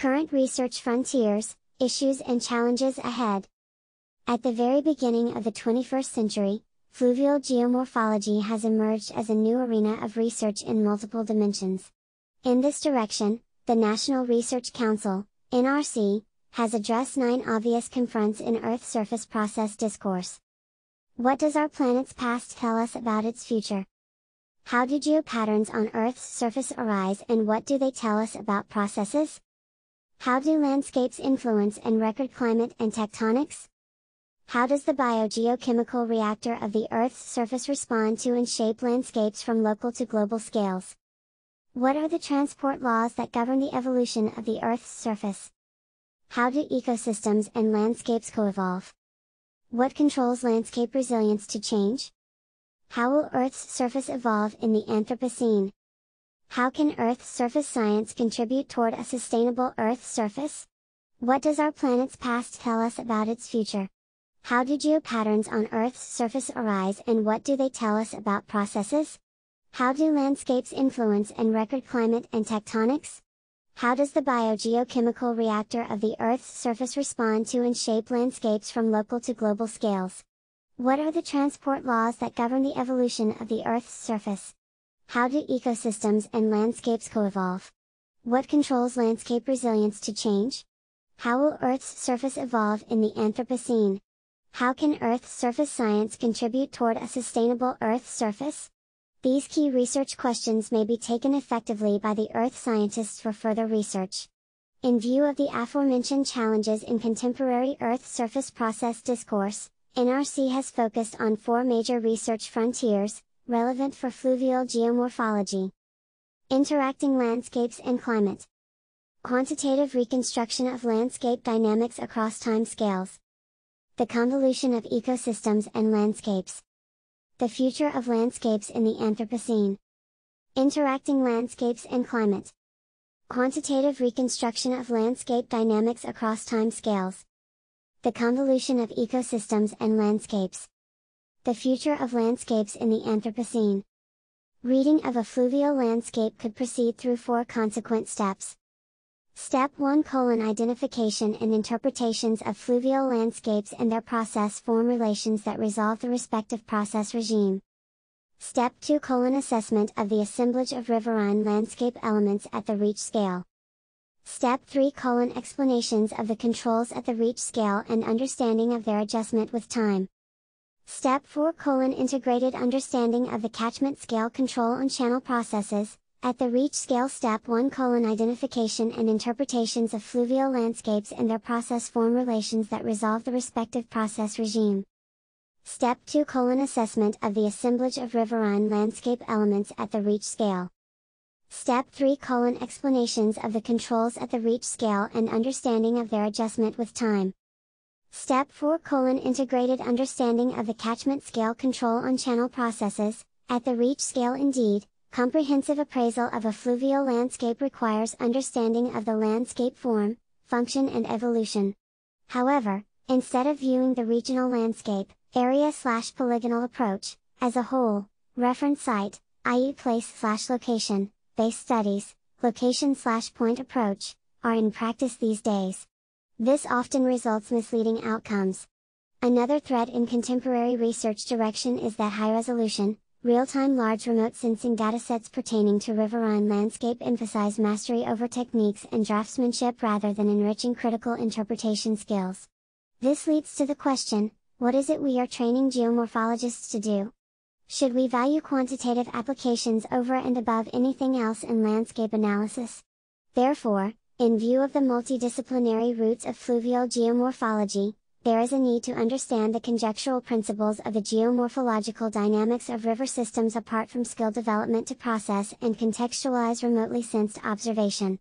Current research frontiers, issues and challenges ahead. At the very beginning of the 21st century, fluvial geomorphology has emerged as a new arena of research in multiple dimensions. In this direction, the National Research Council, NRC, has addressed nine obvious confronts in Earth surface process discourse. What does our planet's past tell us about its future? How do geopatterns on Earth's surface arise and what do they tell us about processes? How do landscapes influence and record climate and tectonics? How does the biogeochemical reactor of the Earth's surface respond to and shape landscapes from local to global scales? What are the transport laws that govern the evolution of the Earth's surface? How do ecosystems and landscapes co-evolve? What controls landscape resilience to change? How will Earth's surface evolve in the Anthropocene? How can Earth surface science contribute toward a sustainable Earth surface? What does our planet's past tell us about its future? How do geopatterns on Earth's surface arise and what do they tell us about processes? How do landscapes influence and record climate and tectonics? How does the biogeochemical reactor of the Earth's surface respond to and shape landscapes from local to global scales? What are the transport laws that govern the evolution of the Earth's surface? How do ecosystems and landscapes co-evolve? What controls landscape resilience to change? How will Earth's surface evolve in the Anthropocene? How can Earth surface science contribute toward a sustainable Earth surface? These key research questions may be taken effectively by the Earth scientists for further research. In view of the aforementioned challenges in contemporary Earth surface process discourse, NRC has focused on four major research frontiers relevant for fluvial geomorphology. Interacting landscapes and climate. Quantitative reconstruction of landscape dynamics across time scales. The convolution of ecosystems and landscapes. The future of landscapes in the Anthropocene. Interacting landscapes and climate. Quantitative reconstruction of landscape dynamics across time scales. The convolution of ecosystems and landscapes. The Future of Landscapes in the Anthropocene. Reading of a fluvial landscape could proceed through four consequent steps. Step 1 colon Identification and interpretations of fluvial landscapes and their process form relations that resolve the respective process regime. Step 2 colon Assessment of the assemblage of riverine landscape elements at the reach scale. Step 3 colon Explanations of the controls at the reach scale and understanding of their adjustment with time. Step 4 colon integrated understanding of the catchment scale control on channel processes. At the reach scale step 1 colon identification and interpretations of fluvial landscapes and their process form relations that resolve the respective process regime. Step 2 colon assessment of the assemblage of riverine landscape elements at the reach scale. Step 3 colon explanations of the controls at the reach scale and understanding of their adjustment with time. Step 4 colon integrated understanding of the catchment scale control on channel processes, at the reach scale indeed, comprehensive appraisal of a fluvial landscape requires understanding of the landscape form, function and evolution. However, instead of viewing the regional landscape, area slash polygonal approach, as a whole, reference site, i.e. place slash location, base studies, location slash point approach, are in practice these days. This often results misleading outcomes. Another threat in contemporary research direction is that high-resolution, real-time large remote sensing datasets pertaining to riverine landscape emphasize mastery over techniques and draftsmanship rather than enriching critical interpretation skills. This leads to the question, what is it we are training geomorphologists to do? Should we value quantitative applications over and above anything else in landscape analysis? Therefore, in view of the multidisciplinary roots of fluvial geomorphology, there is a need to understand the conjectural principles of the geomorphological dynamics of river systems apart from skill development to process and contextualize remotely sensed observation.